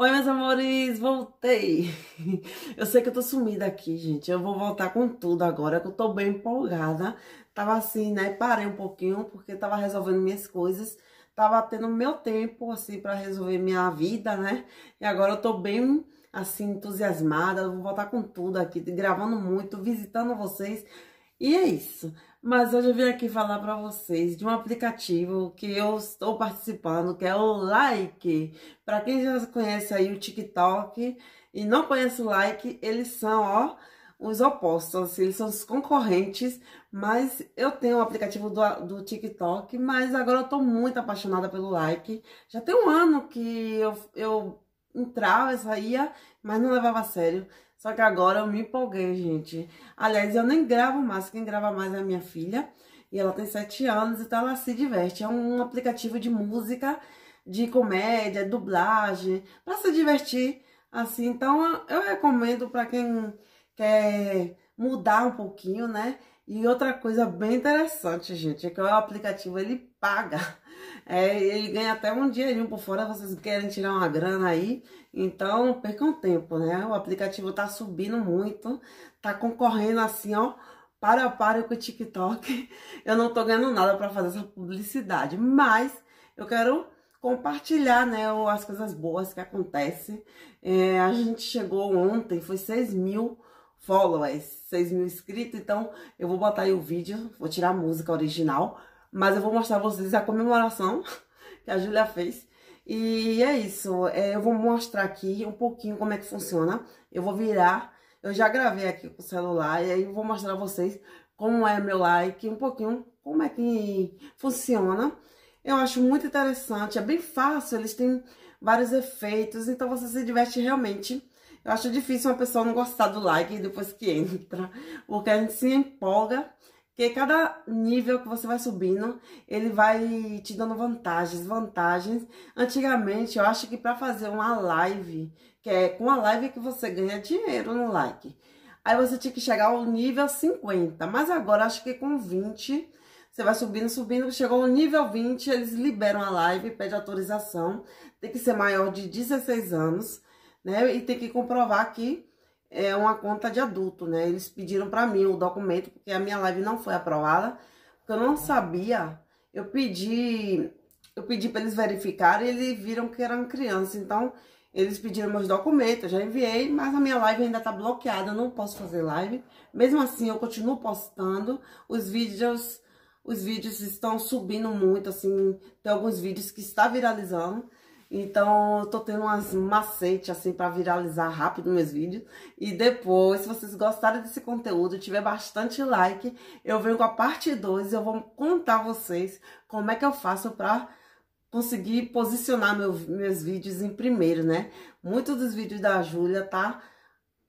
Oi, meus amores, voltei. Eu sei que eu tô sumida aqui, gente. Eu vou voltar com tudo agora, que eu tô bem empolgada. Tava assim, né? Parei um pouquinho, porque tava resolvendo minhas coisas. Tava tendo meu tempo, assim, pra resolver minha vida, né? E agora eu tô bem, assim, entusiasmada. Eu vou voltar com tudo aqui, gravando muito, visitando vocês. E é isso. Mas hoje eu vim aqui falar para vocês de um aplicativo que eu estou participando, que é o Like. Para quem já conhece aí o TikTok e não conhece o Like, eles são, ó, os opostos, eles são os concorrentes, mas eu tenho o aplicativo do, do TikTok, mas agora eu tô muito apaixonada pelo Like. Já tem um ano que eu, eu entrava, saía, mas não levava a sério. Só que agora eu me empolguei, gente. Aliás, eu nem gravo mais. Quem grava mais é a minha filha. E ela tem 7 anos, então ela se diverte. É um aplicativo de música, de comédia, dublagem, para se divertir. Assim, então eu recomendo para quem quer mudar um pouquinho, né? E outra coisa bem interessante, gente, é que o aplicativo ele paga. É, ele ganha até um dinheirinho por fora, vocês querem tirar uma grana aí, então percam tempo, né? O aplicativo tá subindo muito, tá concorrendo assim, ó, para a para com o TikTok. Eu não tô ganhando nada para fazer essa publicidade, mas eu quero compartilhar, né, as coisas boas que acontecem. É, a gente chegou ontem, foi 6 mil followers, 6 mil inscritos, então eu vou botar aí o vídeo, vou tirar a música original, mas eu vou mostrar a vocês a comemoração que a Júlia fez. E é isso, é, eu vou mostrar aqui um pouquinho como é que funciona. Eu vou virar, eu já gravei aqui com o celular, e aí eu vou mostrar a vocês como é meu like, um pouquinho como é que funciona. Eu acho muito interessante, é bem fácil, eles têm vários efeitos, então você se diverte realmente. Eu acho difícil uma pessoa não gostar do like depois que entra, porque a gente se empolga porque cada nível que você vai subindo, ele vai te dando vantagens, vantagens. Antigamente, eu acho que para fazer uma live, que é com a live que você ganha dinheiro no like. Aí você tinha que chegar ao nível 50, mas agora acho que com 20 você vai subindo, subindo, chegou ao nível 20, eles liberam a live, pede autorização, tem que ser maior de 16 anos, né? E tem que comprovar que é uma conta de adulto, né? Eles pediram para mim o documento, porque a minha live não foi aprovada, porque eu não sabia. Eu pedi, eu pedi para eles verificarem e eles viram que eram crianças. Então, eles pediram meus documentos, eu já enviei, mas a minha live ainda tá bloqueada, eu não posso fazer live. Mesmo assim, eu continuo postando os vídeos, os vídeos estão subindo muito, assim, tem alguns vídeos que está viralizando. Então, eu tô tendo umas macetes, assim, para viralizar rápido meus vídeos. E depois, se vocês gostarem desse conteúdo, tiver bastante like, eu venho com a parte 2 e eu vou contar a vocês como é que eu faço para conseguir posicionar meu, meus vídeos em primeiro, né? Muitos dos vídeos da Júlia tá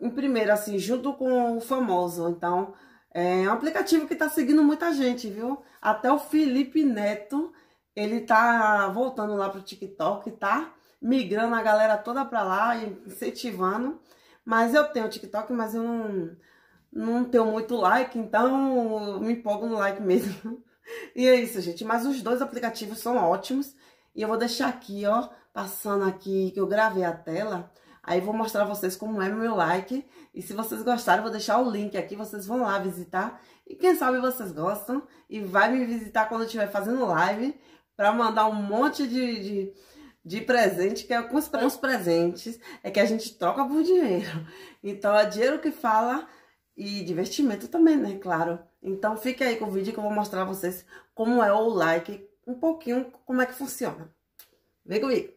em primeiro, assim, junto com o famoso. Então, é um aplicativo que tá seguindo muita gente, viu? Até o Felipe Neto ele tá voltando lá pro TikTok, tá migrando a galera toda pra lá, incentivando. Mas eu tenho TikTok, mas eu não, não tenho muito like, então me empolgo no like mesmo. E é isso, gente. Mas os dois aplicativos são ótimos. E eu vou deixar aqui, ó, passando aqui que eu gravei a tela. Aí vou mostrar vocês como é meu like. E se vocês gostaram, vou deixar o link aqui. Vocês vão lá visitar. E quem sabe vocês gostam. E vai me visitar quando eu estiver fazendo live para mandar um monte de, de, de presente, que é com os, com os presentes é que a gente troca por dinheiro. Então é dinheiro que fala e divertimento também, né? Claro. Então fique aí com o vídeo que eu vou mostrar a vocês como é o like, um pouquinho como é que funciona. Vem comigo!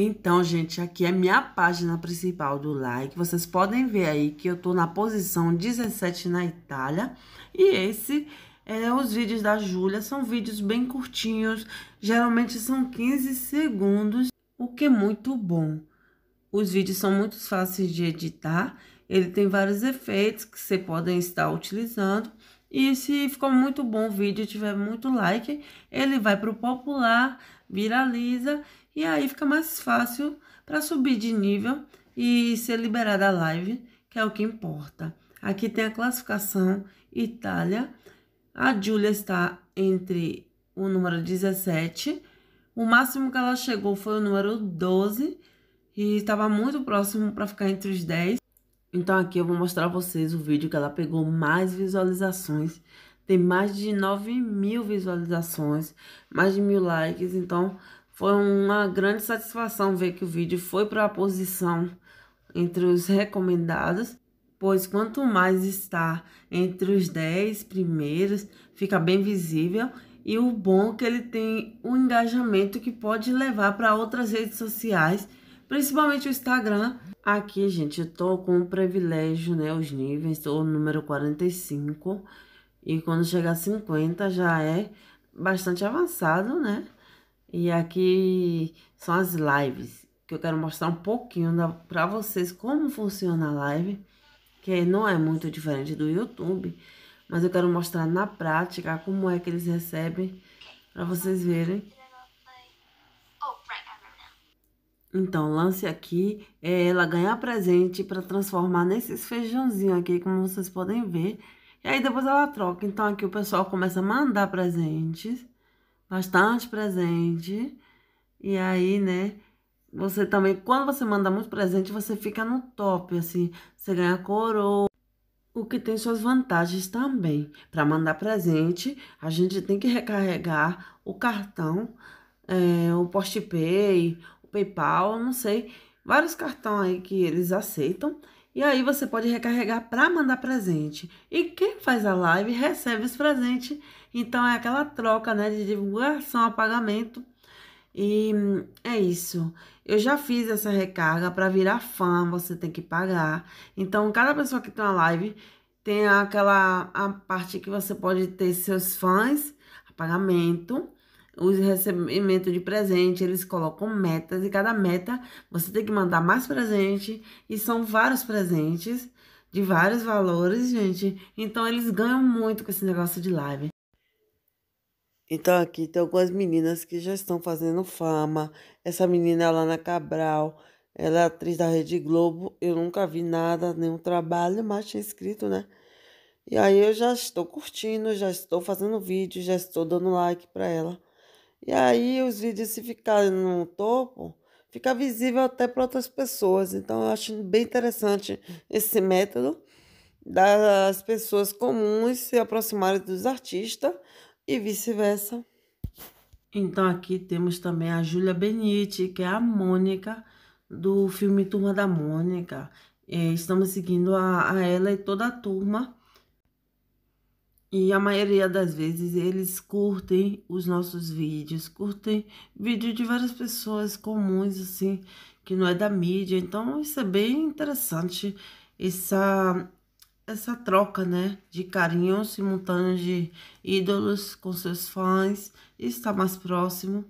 Então, gente, aqui é minha página principal do like. Vocês podem ver aí que eu tô na posição 17 na Itália e esse é os vídeos da Júlia, são vídeos bem curtinhos, geralmente são 15 segundos, o que é muito bom. Os vídeos são muito fáceis de editar, ele tem vários efeitos que você pode estar utilizando. E se ficou muito bom o vídeo, tiver muito like, ele vai para o popular, viraliza e aí fica mais fácil para subir de nível e ser liberada a live, que é o que importa. Aqui tem a classificação Itália. A Júlia está entre o número 17. O máximo que ela chegou foi o número 12 e estava muito próximo para ficar entre os 10. Então aqui eu vou mostrar a vocês o vídeo que ela pegou mais visualizações. Tem mais de 9 mil visualizações, mais de mil likes. Então foi uma grande satisfação ver que o vídeo foi para a posição entre os recomendados pois quanto mais está entre os dez primeiros, fica bem visível e o bom é que ele tem um engajamento que pode levar para outras redes sociais, principalmente o Instagram. Aqui, gente, eu tô com o privilégio, né, os níveis, tô no número 45 e quando chegar a 50 já é bastante avançado, né? E aqui são as lives, que eu quero mostrar um pouquinho para vocês como funciona a live que não é muito diferente do YouTube, mas eu quero mostrar na prática como é que eles recebem, para vocês verem. Então, lance aqui é ela ganhar presente para transformar nesses feijãozinhos aqui, como vocês podem ver. E aí depois ela troca. Então, aqui o pessoal começa a mandar presentes, bastante presente. E aí, né, você também, quando você manda muito presente, você fica no top, assim. Você ganha coroa. O que tem suas vantagens também. Para mandar presente, a gente tem que recarregar o cartão, é, o postpay o PayPal, não sei. Vários cartões aí que eles aceitam. E aí você pode recarregar para mandar presente. E quem faz a live recebe os presentes. Então é aquela troca né, de divulgação a pagamento. E é isso. Eu já fiz essa recarga para virar fã, você tem que pagar. Então, cada pessoa que tem uma live tem aquela a parte que você pode ter seus fãs, pagamento, os recebimento de presente, eles colocam metas e cada meta você tem que mandar mais presente e são vários presentes de vários valores, gente. Então eles ganham muito com esse negócio de live. Então aqui tem algumas meninas que já estão fazendo fama. Essa menina é Alana Cabral, ela é atriz da Rede Globo. Eu nunca vi nada, nenhum trabalho, mas tinha escrito, né? E aí eu já estou curtindo, já estou fazendo vídeo, já estou dando like para ela. E aí os vídeos se ficarem no topo, fica visível até para outras pessoas. Então eu acho bem interessante esse método das pessoas comuns se aproximarem dos artistas e vice-versa. Então aqui temos também a Júlia Benite, que é a Mônica do filme Turma da Mônica. É, estamos seguindo a, a ela e toda a turma. E a maioria das vezes eles curtem os nossos vídeos, curtem vídeo de várias pessoas comuns, assim, que não é da mídia. Então, isso é bem interessante, essa essa troca, né, de carinhos simultâneos de ídolos com seus fãs e estar mais próximo.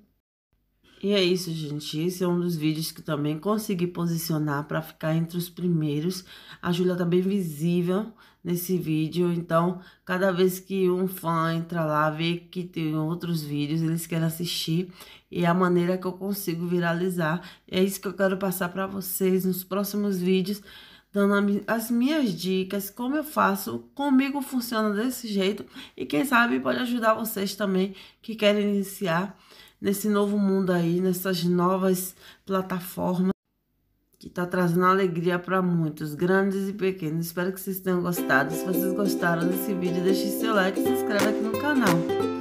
E é isso, gente. Esse é um dos vídeos que também consegui posicionar para ficar entre os primeiros. A Júlia tá bem visível nesse vídeo, então cada vez que um fã entra lá, vê que tem outros vídeos, eles querem assistir e é a maneira que eu consigo viralizar. E é isso que eu quero passar para vocês nos próximos vídeos dando as minhas dicas, como eu faço, comigo funciona desse jeito e quem sabe pode ajudar vocês também que querem iniciar nesse novo mundo aí, nessas novas plataformas que está trazendo alegria para muitos, grandes e pequenos. Espero que vocês tenham gostado. Se vocês gostaram desse vídeo, deixe seu like e se inscreva aqui no canal.